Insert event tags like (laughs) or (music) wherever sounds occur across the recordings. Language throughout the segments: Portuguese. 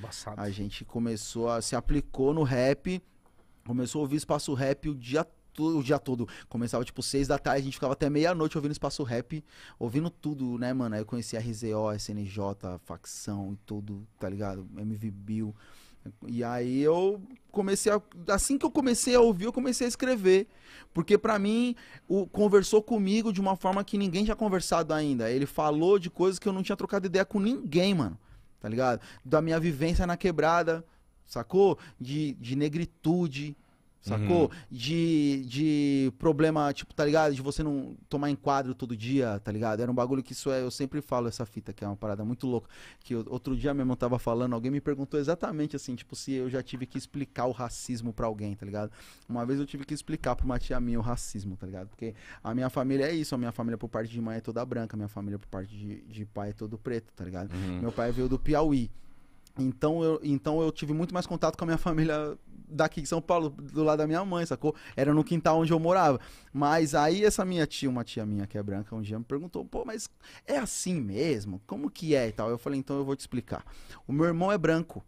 Embaçado. A gente começou a. se aplicou no rap, começou a ouvir espaço rap o dia todo o dia todo. Começava tipo seis da tarde, a gente ficava até meia-noite ouvindo espaço rap, ouvindo tudo, né, mano? Aí eu conheci RZO, SNJ, facção e tudo, tá ligado? MV Bill. E aí eu comecei a, assim que eu comecei a ouvir, eu comecei a escrever, porque para mim o conversou comigo de uma forma que ninguém tinha conversado ainda. Ele falou de coisas que eu não tinha trocado ideia com ninguém, mano tá ligado? Da minha vivência na quebrada, sacou? De, de negritude, Sacou? Uhum. De, de problema, tipo, tá ligado? De você não tomar enquadro todo dia, tá ligado? Era um bagulho que isso é, eu sempre falo essa fita, que é uma parada muito louca. Que eu, outro dia mesmo eu tava falando, alguém me perguntou exatamente assim, tipo, se eu já tive que explicar o racismo para alguém, tá ligado? Uma vez eu tive que explicar pra uma tia minha o racismo, tá ligado? Porque a minha família é isso, a minha família por parte de mãe é toda branca, a minha família por parte de, de pai é todo preto, tá ligado? Uhum. Meu pai veio do Piauí. Então eu, então eu tive muito mais contato com a minha (laughs) família daqui de São Paulo, do lado da minha mãe, sacou? Era no quintal onde eu morava. Mas aí essa minha tia, uma tia minha que é branca, um dia me perguntou, pô, mas é assim mesmo? Como que é e tal? Eu falei, então eu vou te explicar. O meu irmão é branco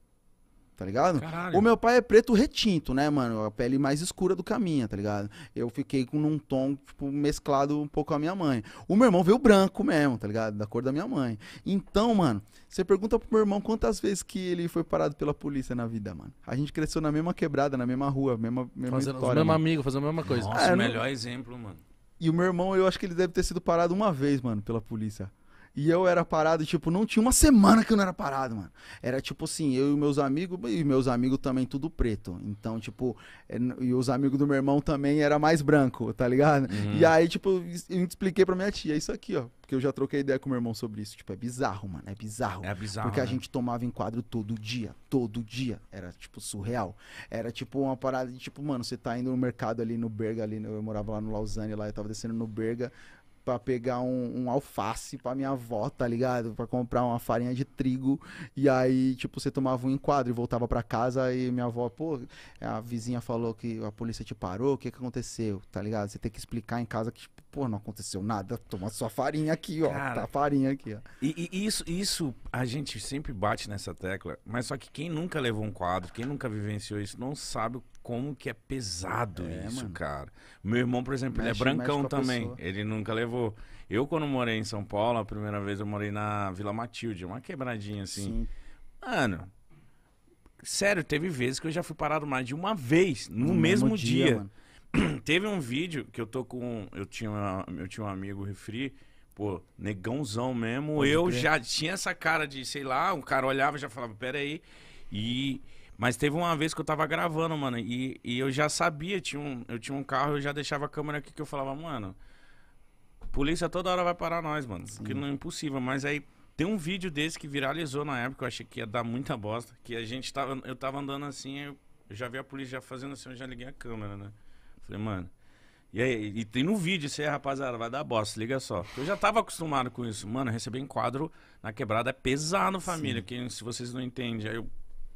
tá ligado? Caralho. O meu pai é preto retinto, né, mano? A pele mais escura do caminho, tá ligado? Eu fiquei com um tom, tipo, mesclado um pouco com a minha mãe. O meu irmão veio branco mesmo, tá ligado? Da cor da minha mãe. Então, mano, você pergunta pro meu irmão quantas vezes que ele foi parado pela polícia na vida, mano. A gente cresceu na mesma quebrada, na mesma rua, mesma, mesma fazendo história. Fazendo mesmo amigo, fazendo a mesma coisa. Nossa, é, o melhor não... exemplo, mano. E o meu irmão, eu acho que ele deve ter sido parado uma vez, mano, pela polícia. E eu era parado, tipo, não tinha uma semana que eu não era parado, mano. Era tipo assim, eu e meus amigos, e meus amigos também tudo preto. Então, tipo, é, e os amigos do meu irmão também era mais branco, tá ligado? Uhum. E aí, tipo, eu expliquei pra minha tia, isso aqui, ó. Porque eu já troquei ideia com meu irmão sobre isso. Tipo, é bizarro, mano. É bizarro. É bizarro. Porque né? a gente tomava enquadro todo dia. Todo dia. Era, tipo, surreal. Era, tipo, uma parada de, tipo, mano, você tá indo no mercado ali no Berga, ali. eu morava lá no Lausanne, lá, eu tava descendo no Berga para pegar um, um alface para minha avó, tá ligado? Para comprar uma farinha de trigo. E aí, tipo, você tomava um enquadro e voltava para casa e minha avó, pô, a vizinha falou que a polícia te parou, o que que aconteceu, tá ligado? Você tem que explicar em casa que, tipo, pô, não aconteceu nada, toma sua farinha aqui, ó, Cara, tá farinha aqui, ó. E, e isso, isso a gente sempre bate nessa tecla, mas só que quem nunca levou um quadro, quem nunca vivenciou isso, não sabe como que é pesado é, isso, mano. cara. Meu irmão, por exemplo, mexe, ele é brancão também, pessoa. ele nunca levou. Eu, quando morei em São Paulo, a primeira vez eu morei na Vila Matilde, uma quebradinha assim. Sim. Mano, sério, teve vezes que eu já fui parado mais de uma vez, no, no mesmo, mesmo, dia. dia. (clears throat) Teve um vídeo que eu tô com. Eu tinha, eu tinha um amigo refri Pô, negãozão mesmo. Pode eu crer. já tinha essa cara de, sei lá, um cara olhava e já falava, pera aí. E. Mas teve uma vez que eu tava gravando, mano, e, e eu já sabia, tinha um, eu tinha um carro, eu já deixava a câmera aqui que eu falava, mano, polícia toda hora vai parar nós, mano. Sim. Porque não é uhum. impossível. Mas aí tem um vídeo desse que viralizou na época, eu achei que ia dar muita bosta. Que a gente tava. Eu tava andando assim, eu, eu já vi a polícia já fazendo assim, eu já liguei a câmera, né? Falei, mano, e, aí, e tem no vídeo isso aí, rapaziada, vai dar bosta, liga só. Eu já tava acostumado com isso. Mano, receber enquadro na quebrada é pesado, família, que se vocês não entendem. Aí eu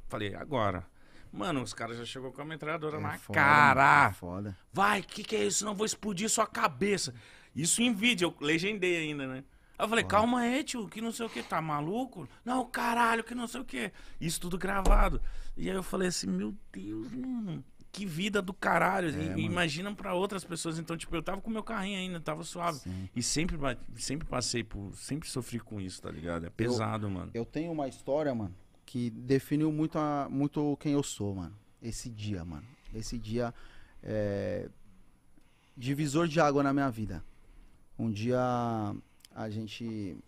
falei, agora. Mano, os caras já chegou com a metralhadora é na foda, cara. É foda. Vai, que que é isso? Não vou explodir sua cabeça. Isso em vídeo, eu legendei ainda, né? Aí eu falei, calma aí, tio, que não sei o que, tá maluco? Não, caralho, que não sei o que. Isso tudo gravado. E aí eu falei assim, meu Deus, mano que vida do caralho. É, imagina para outras pessoas. Então, tipo, eu tava com meu carrinho ainda, tava suave. Sim. E sempre, sempre passei por. Sempre sofri com isso, tá ligado? É pesado, eu, mano. Eu tenho uma história, mano, que definiu muito, a, muito quem eu sou, mano. Esse dia, mano. Esse dia é. Divisor de água na minha vida. Um dia a gente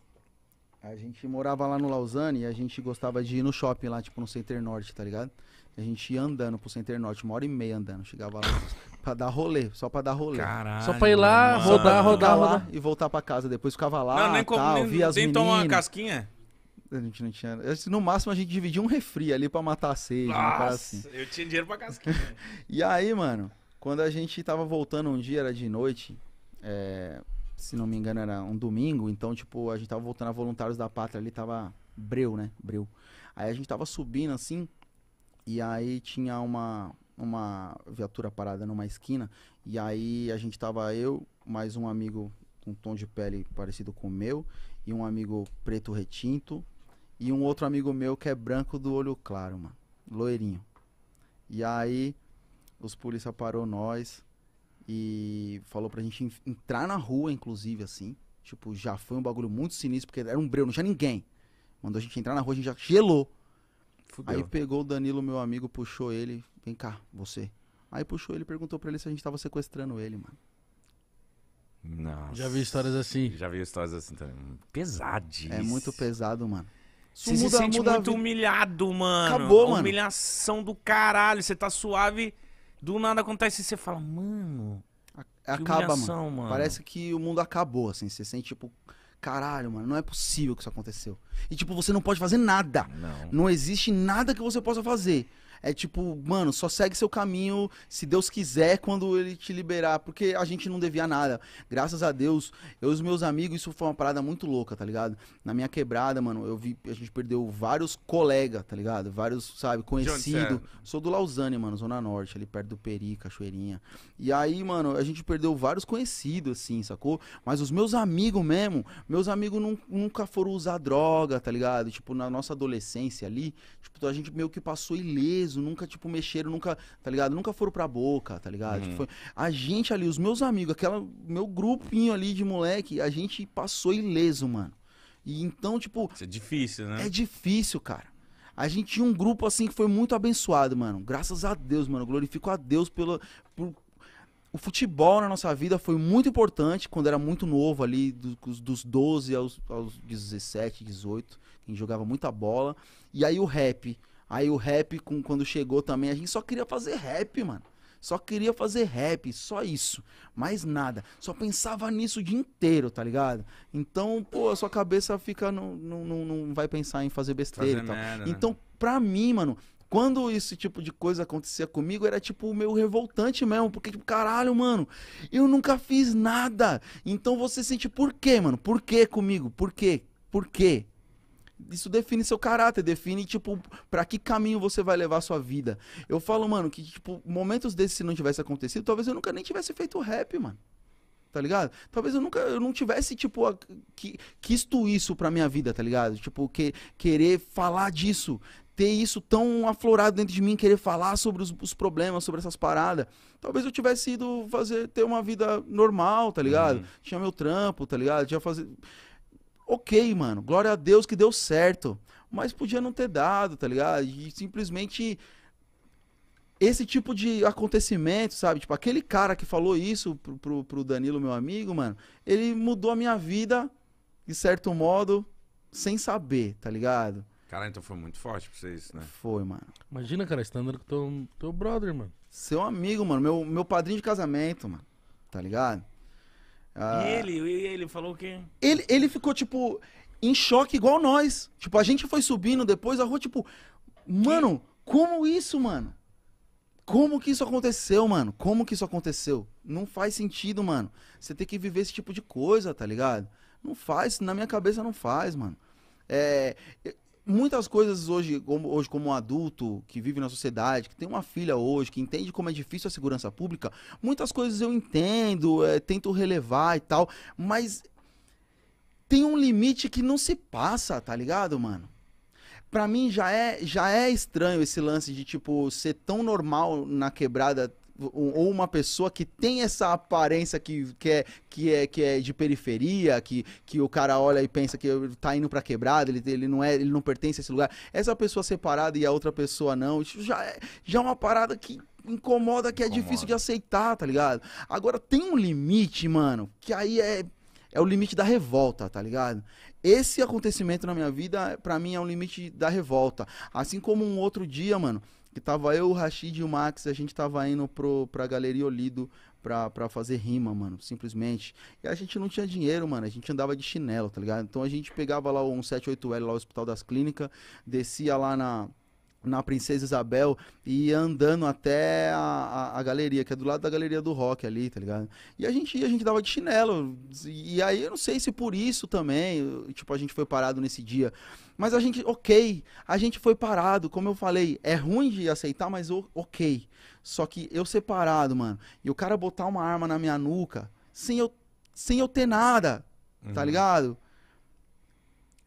a gente morava lá no Lausanne e a gente gostava de ir no shopping lá, tipo no Center Norte, tá ligado? A gente ia andando pro Center Norte, uma hora e meia andando. Chegava lá (laughs) pra dar rolê, só pra dar rolê. Caralho, só pra ir lá, mano. rodar, rodar, rodar. Lá e voltar pra casa. Depois ficava lá, não, nem tal, como, nem, via as Nem uma casquinha? A gente não tinha. No máximo a gente dividia um refri ali pra matar a sede, Nossa, um assim. Eu tinha dinheiro pra casquinha. (laughs) e aí, mano, quando a gente tava voltando um dia, era de noite, é, se não me engano, era um domingo, então, tipo, a gente tava voltando a Voluntários da Pátria ali, tava breu, né? Breu. Aí a gente tava subindo assim, e aí tinha uma, uma viatura parada numa esquina, e aí a gente tava eu, mais um amigo com um tom de pele parecido com o meu, e um amigo preto retinto, e um outro amigo meu que é branco do olho claro, mano, loirinho. E aí os polícia parou nós, e falou pra gente entrar na rua, inclusive, assim. Tipo, já foi um bagulho muito sinistro, porque era um breu, não tinha ninguém. Mandou a gente entrar na rua, a gente já gelou. Fudeu. Aí pegou o Danilo, meu amigo, puxou ele. Vem cá, você. Aí puxou ele e perguntou pra ele se a gente tava sequestrando ele, mano. Nossa. Já vi histórias assim. Já vi histórias assim também. Hum, pesadíssimo. É muito pesado, mano. você muda, se sente muito humilhado, mano. Acabou, Humilhação mano. Humilhação do caralho. Você tá suave. Do nada acontece e você fala, mano. acaba, mano. mano. Parece que o mundo acabou, assim. Você sente, tipo, caralho, mano, não é possível que isso aconteceu. E, tipo, você não pode fazer nada. Não. não existe nada que você possa fazer é tipo, mano, só segue seu caminho se Deus quiser quando ele te liberar, porque a gente não devia nada. Graças a Deus, eu e os meus amigos, isso foi uma parada muito louca, tá ligado? Na minha quebrada, mano, eu vi, a gente perdeu vários colegas, tá ligado? Vários, sabe, conhecido. Sou do Lausanne, mano, Zona Norte, ali perto do Peri, Cachoeirinha. E aí, mano, a gente perdeu vários conhecidos, assim, sacou? Mas os meus amigos mesmo, meus amigos nunca foram usar droga, tá ligado? Tipo, na nossa adolescência ali, tipo, a gente meio que passou ileso preso, nunca, tipo, mexeram, nunca, tá ligado? Nunca foram pra boca, tá ligado? Tipo, uhum. Tipo, foi... A gente ali, os meus amigos, aquela, meu grupinho ali de moleque, a gente passou ileso, mano. E então, tipo. Isso é difícil, né? É difícil, cara. A gente tinha um grupo assim que foi muito abençoado, mano. Graças a Deus, mano. Glorifico a Deus pelo Por... O futebol na nossa vida foi muito importante quando era muito novo, ali, dos, dos 12 aos, aos 17, 18. Quem jogava muita bola. E aí o rap. Aí o rap, com, quando chegou também, a gente só queria fazer rap, mano. Só queria fazer rap, só isso. Mais nada. Só pensava nisso o dia inteiro, tá ligado? Então, pô, a sua cabeça fica. Não, não, não vai pensar em fazer besteira fazer e tal. Merda, né, então, né? pra mim, mano. Quando esse tipo de coisa acontecia comigo, era tipo meio revoltante mesmo. Porque, tipo, caralho, mano, eu nunca fiz nada. Então você sente por quê, mano? Por quê comigo? Por quê? Por quê? isso define seu caráter, define, tipo, para que caminho você vai levar a sua vida. Eu falo, mano, que, tipo, momentos desses, se não tivesse acontecido, talvez eu nunca nem tivesse feito rap, mano. Tá ligado? Talvez eu nunca, eu não tivesse, tipo, a, que, quisto isso pra minha vida, tá ligado? Tipo, que, querer falar disso, ter isso tão aflorado dentro de mim, querer falar sobre os, os, problemas, sobre essas paradas. Talvez eu tivesse ido fazer, ter uma vida normal, tá ligado? Uhum. Tinha meu trampo, tá ligado? Tinha fazer ok, mano, glória a Deus que deu certo. Mas podia não ter dado, tá ligado? E simplesmente esse tipo de acontecimento, sabe? Tipo, aquele cara que falou isso pro, pro, pro Danilo, meu amigo, mano, ele mudou a minha vida, de certo modo, sem saber, tá ligado? Cara, então foi muito forte pra vocês, né? Foi, mano. Imagina, cara, estando tá com teu, teu brother, mano. Seu amigo, mano. Meu, meu padrinho de casamento, mano. Tá ligado? Ah, e ele, e ele falou o quê? Ele, ele ficou, tipo, em choque igual nós. Tipo, a gente foi subindo depois, a rua, tipo, mano, como isso, mano? Como que isso aconteceu, mano? Como que isso aconteceu? Não faz sentido, mano. Você tem que viver esse tipo de coisa, tá ligado? Não faz, na minha cabeça não faz, mano. É, muitas coisas hoje como, hoje, como um adulto que vive na sociedade, que tem uma filha hoje, que entende como é difícil a segurança pública, muitas coisas eu entendo, é, tento relevar e tal, mas tem um limite que não se passa, tá ligado, mano? Pra mim já é, já é estranho esse lance de, tipo, ser tão normal na quebrada ou uma pessoa que tem essa aparência que, que, é, que, é, que é de periferia, que, que o cara olha e pensa que tá indo pra quebrada, ele, ele, não é, ele não pertence a esse lugar. Essa pessoa separada e a outra pessoa não, isso já é, já é uma parada que incomoda, que é incomoda. difícil de aceitar, tá ligado? Agora tem um limite, mano, que aí é, é o limite da revolta, tá ligado? Esse acontecimento na minha vida, para mim, é o um limite da revolta. Assim como um outro dia, mano, que tava eu, o Rashid e o Max, a gente tava indo pro, pra Galeria Olido pra, pra fazer rima, mano, simplesmente. E a gente não tinha dinheiro, mano, a gente andava de chinelo, tá ligado? Então a gente pegava lá um 178 l lá o Hospital das Clínicas, descia lá na na Princesa Isabel e andando até a, a, a, galeria, que é do lado da galeria do rock ali, tá ligado? E a gente a gente dava de chinelo. E aí eu não sei se por isso também, tipo, a gente foi parado nesse dia. Mas a gente, ok, a gente foi parado, como eu falei, é ruim de aceitar, mas ok. Só que eu ser parado, mano, e o cara botar uma arma na minha nuca, sem eu, sem eu ter nada, tá uhum. tá ligado?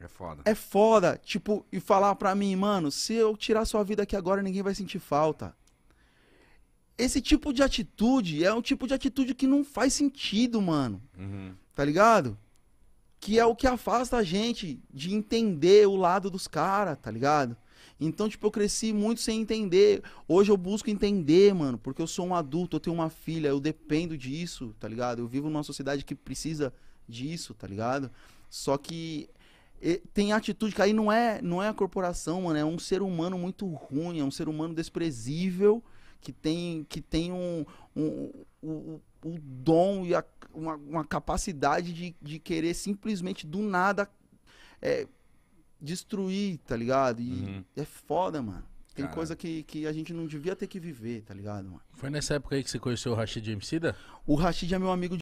É foda. É foda, tipo, e falar pra mim, mano, se eu tirar sua vida aqui agora, ninguém vai sentir falta. Esse tipo de atitude é um tipo de atitude que não faz sentido, mano. Uhum. Tá ligado? Que é o que afasta a gente de entender o lado dos caras, tá ligado? Então, tipo, eu cresci muito sem entender. Hoje eu busco entender, mano, porque eu sou um adulto, eu tenho uma filha, eu dependo disso, tá ligado? Eu vivo numa sociedade que precisa disso, tá ligado? Só que tem atitude, que aí não é, não é a corporação, mano, é um ser humano muito ruim, é um ser humano desprezível, que tem, que tem um, um, um, um dom e a, uma, uma, capacidade de, de querer simplesmente do nada é, destruir, tá ligado? E uhum. é foda, mano. Tem Cara. coisa que, que a gente não devia ter que viver, tá ligado, mano? Foi nessa época aí que você conheceu o Rashid Emicida? O Rashid é meu amigo de